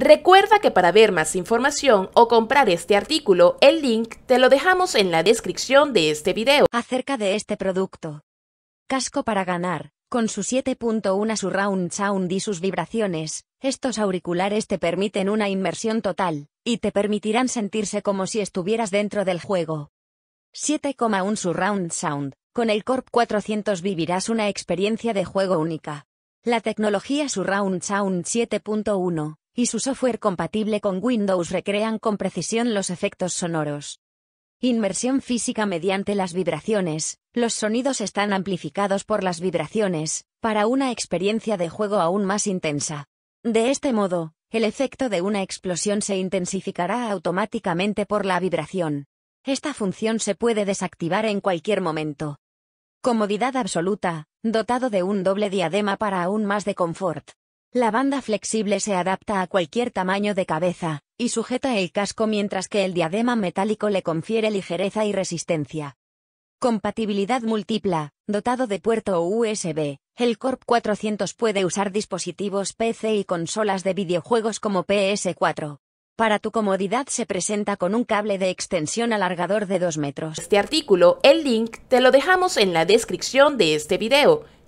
Recuerda que para ver más información o comprar este artículo, el link te lo dejamos en la descripción de este video. Acerca de este producto. Casco para ganar. Con su 7.1 surround sound y sus vibraciones, estos auriculares te permiten una inmersión total, y te permitirán sentirse como si estuvieras dentro del juego. 7.1 surround sound. Con el Corp 400 vivirás una experiencia de juego única. La tecnología Surround Sound 7.1 y su software compatible con Windows recrean con precisión los efectos sonoros. Inmersión física mediante las vibraciones. Los sonidos están amplificados por las vibraciones, para una experiencia de juego aún más intensa. De este modo, el efecto de una explosión se intensificará automáticamente por la vibración. Esta función se puede desactivar en cualquier momento. Comodidad absoluta, dotado de un doble diadema para aún más de confort. La banda flexible se adapta a cualquier tamaño de cabeza, y sujeta el casco mientras que el diadema metálico le confiere ligereza y resistencia. Compatibilidad múltipla, dotado de puerto USB, el Corp 400 puede usar dispositivos PC y consolas de videojuegos como PS4. Para tu comodidad se presenta con un cable de extensión alargador de 2 metros. Este artículo, el link, te lo dejamos en la descripción de este video.